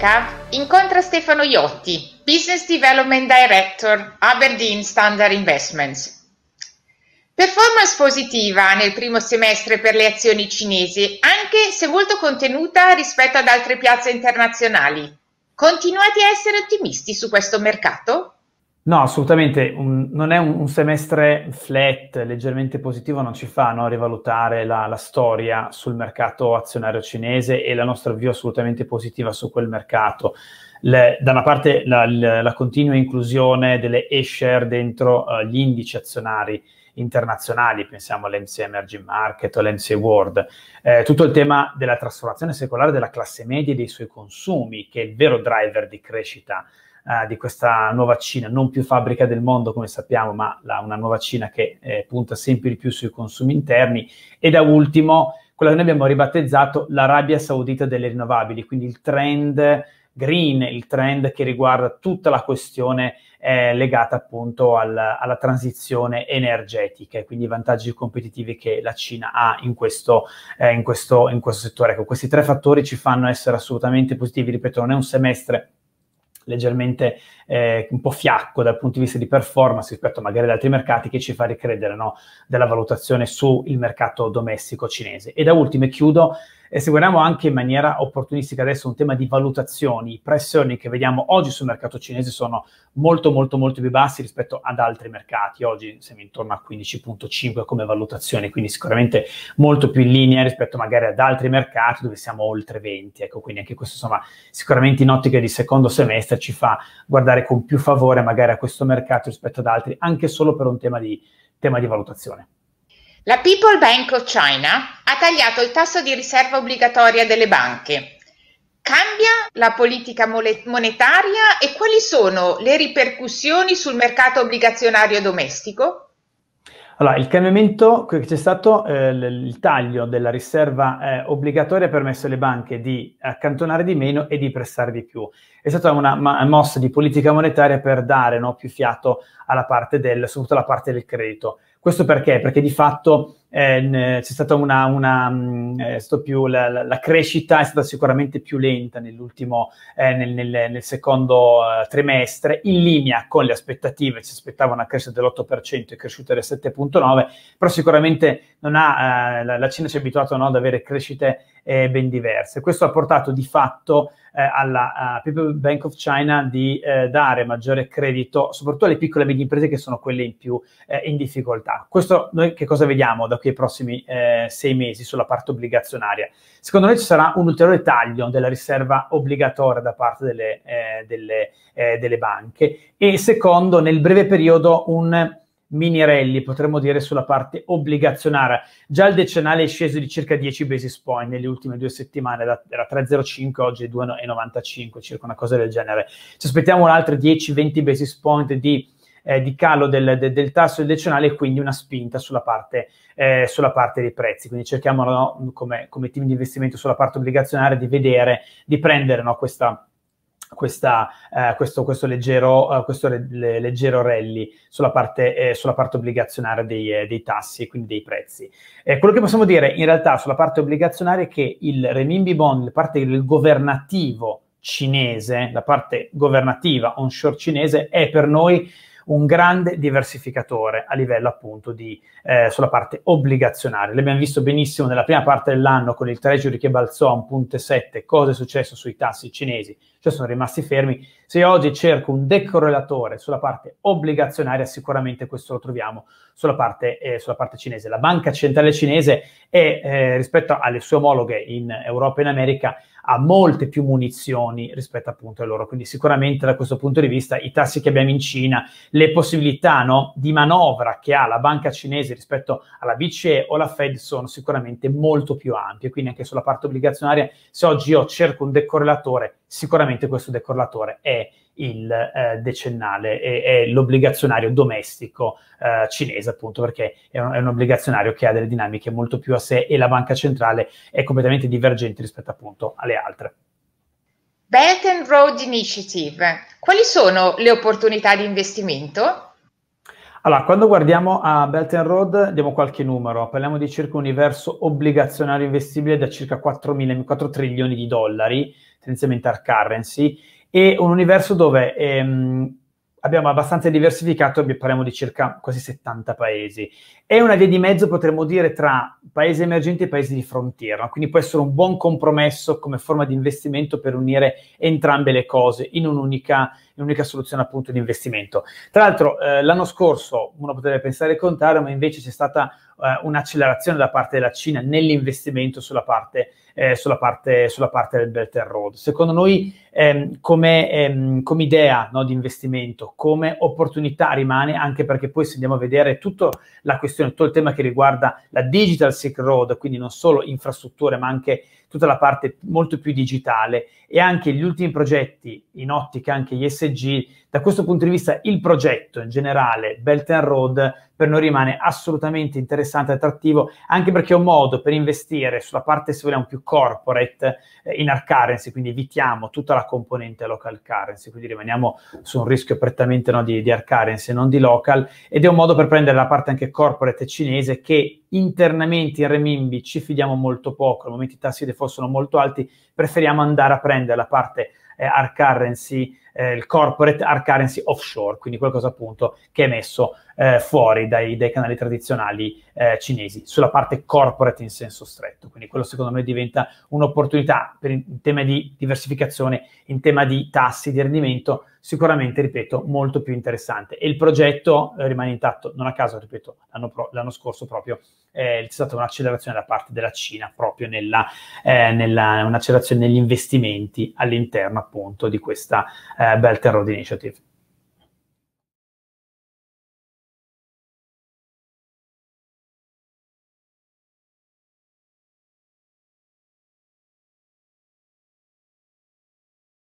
Inca, incontra Stefano Iotti, Business Development Director, Aberdeen Standard Investments. Performance positiva nel primo semestre per le azioni cinesi, anche se molto contenuta rispetto ad altre piazze internazionali. Continuate a essere ottimisti su questo mercato? No, assolutamente, un, non è un, un, semestre flat, leggermente positivo, non ci fa no, rivalutare la, la, storia sul mercato azionario cinese e la nostra view assolutamente positiva su quel mercato. Le, da una parte la, la, la, continua inclusione delle e-share dentro uh, gli indici azionari internazionali, pensiamo all'MC Emerging Market o all'MC World, eh, tutto il tema della trasformazione secolare della classe media e dei suoi consumi, che è il vero driver di crescita eh, di questa nuova Cina, non più fabbrica del mondo come sappiamo, ma la, una nuova Cina che eh, punta sempre di più sui consumi interni. E da ultimo, quella che noi abbiamo ribattezzato l'Arabia Saudita delle rinnovabili, quindi il trend green, il trend che riguarda tutta la questione eh, legata appunto al, alla transizione energetica e quindi i vantaggi competitivi che la Cina ha in questo, eh, in questo, in questo settore. Ecco, questi tre fattori ci fanno essere assolutamente positivi, ripeto, non è un semestre leggermente eh, un po' fiacco dal punto di vista di performance rispetto magari ad altri mercati che ci fa ricredere no, della valutazione sul mercato domestico cinese. E da ultimo, e chiudo, e se guardiamo anche in maniera opportunistica adesso un tema di valutazioni, i pressioni che vediamo oggi sul mercato cinese sono molto molto molto più bassi rispetto ad altri mercati. Oggi siamo intorno a 15.5 come valutazione, quindi sicuramente molto più in linea rispetto magari ad altri mercati dove siamo oltre 20. Ecco, quindi anche questo insomma sicuramente in ottica di secondo semestre ci fa guardare con più favore magari a questo mercato rispetto ad altri, anche solo per un tema di, tema di valutazione. La People Bank of China ha tagliato il tasso di riserva obbligatoria delle banche. Cambia la politica monetaria e quali sono le ripercussioni sul mercato obbligazionario domestico? Allora, il cambiamento che c'è stato, eh, il taglio della riserva eh, obbligatoria ha permesso alle banche di accantonare di meno e di prestare di più. È stata una ma- mossa di politica monetaria per dare no, più fiato alla parte del, soprattutto alla parte del credito. Questo perché? Perché di fatto eh, c'è stata una, una mm, eh, più, la, la, crescita è stata sicuramente più lenta nell'ultimo, eh, nel, nel, nel, secondo eh, trimestre, in linea con le aspettative, si aspettava una crescita dell'8%, e cresciuta del 7,9%, però sicuramente ha, eh, la, la, Cina si è abituata no, ad avere crescite eh, ben diverse. Questo ha portato di fatto alla People Bank of China di dare maggiore credito soprattutto alle piccole e medie imprese che sono quelle in più in difficoltà. Questo noi che cosa vediamo? Da da qui ai prossimi eh, sei mesi sulla parte obbligazionaria. Secondo noi ci sarà un ulteriore taglio della riserva obbligatoria da parte delle, eh, delle, eh, delle banche e secondo, nel breve periodo, un mini rally, potremmo dire, sulla parte obbligazionaria. Già il decennale è sceso di circa 10 basis point nelle ultime due settimane, era 3,05, oggi è 2,95, circa una cosa del genere. Ci aspettiamo un altro 10-20 basis point di eh, di calo del, de, del tasso decennale e quindi una spinta sulla parte, eh, sulla parte dei prezzi. Quindi cerchiamo no, come, come, team di investimento sulla parte obbligazionaria di vedere, di prendere no, questa, questa, eh, questo, questo, leggero, eh, questo re, le, leggero rally sulla parte, eh, sulla parte obbligazionaria dei, eh, dei, tassi e quindi dei prezzi. Eh, quello che possiamo dire in realtà sulla parte obbligazionaria è che il renminbi bond, la parte del governativo cinese, la parte governativa onshore cinese è per noi un grande diversificatore a livello appunto di, eh, sulla parte obbligazionaria. L'abbiamo visto benissimo nella prima parte dell'anno con il treasury che balzò a un punto 7, cosa è successo sui tassi cinesi, cioè sono rimasti fermi se oggi cerco un decorrelatore sulla parte obbligazionaria, sicuramente questo lo troviamo sulla parte, eh, sulla parte cinese. La banca centrale cinese è, eh, rispetto alle sue omologhe in Europa e in America, ha molte più munizioni rispetto appunto a loro. Quindi sicuramente da questo punto di vista i tassi che abbiamo in Cina, le possibilità no, di manovra che ha la banca cinese rispetto alla BCE o la Fed sono sicuramente molto più ampie. Quindi anche sulla parte obbligazionaria, se oggi io cerco un decorrelatore, sicuramente questo decollatore è il eh, decennale, è, è, l'obbligazionario domestico eh, cinese, appunto, perché è un, è un, obbligazionario che ha delle dinamiche molto più a sé e la banca centrale è completamente divergente rispetto appunto alle altre. Belt and Road Initiative, quali sono le opportunità di investimento? Allora, quando guardiamo a Belt and Road, diamo qualche numero. Parliamo di circa un universo obbligazionario investibile da circa 4, 4 trilioni di dollari, tendenzialmente hard currency, e un universo dove ehm, abbiamo abbastanza diversificato, parliamo di circa quasi 70 paesi. È una via di mezzo, potremmo dire, tra paesi emergenti e paesi di frontiera, quindi può essere un buon compromesso come forma di investimento per unire entrambe le cose in un'unica l'unica soluzione appunto di investimento. Tra l'altro eh, l'anno scorso uno potrebbe pensare il contrario, ma invece c'è stata eh, un'accelerazione da parte della Cina nell'investimento sulla parte, eh, sulla parte, sulla parte del Belt and Road. Secondo noi ehm, come, ehm, come, idea no, di investimento, come opportunità rimane, anche perché poi se andiamo a vedere tutta la questione, tutto il tema che riguarda la Digital Silk Road, quindi non solo infrastrutture ma anche tutta la parte molto più digitale e anche gli ultimi progetti in ottica, anche ISG, da questo punto di vista il progetto in generale Belt and Road per noi rimane assolutamente interessante e attrattivo, anche perché è un modo per investire sulla parte, se vogliamo, più corporate eh, in hard currency, quindi evitiamo tutta la componente local currency, quindi rimaniamo su un rischio prettamente no, di, di hard currency, non di local, ed è un modo per prendere la parte anche corporate cinese che internamente in renminbi ci fidiamo molto poco, al momento i tassi di default sono molto alti, preferiamo andare a prendere la parte eh, hard currency eh, il corporate hard currency offshore, quindi qualcosa appunto che è messo eh, fuori dai, dai, canali tradizionali eh, cinesi, sulla parte corporate in senso stretto. Quindi quello secondo me diventa un'opportunità per, in tema di diversificazione, in tema di tassi di rendimento, sicuramente, ripeto, molto più interessante. E il progetto eh, rimane intatto, non a caso, ripeto, l'anno, pro, l'anno scorso proprio eh, c'è stata un'accelerazione da parte della Cina, proprio nella, eh, nella, un'accelerazione negli investimenti all'interno appunto di questa eh, Belt and Road Initiative.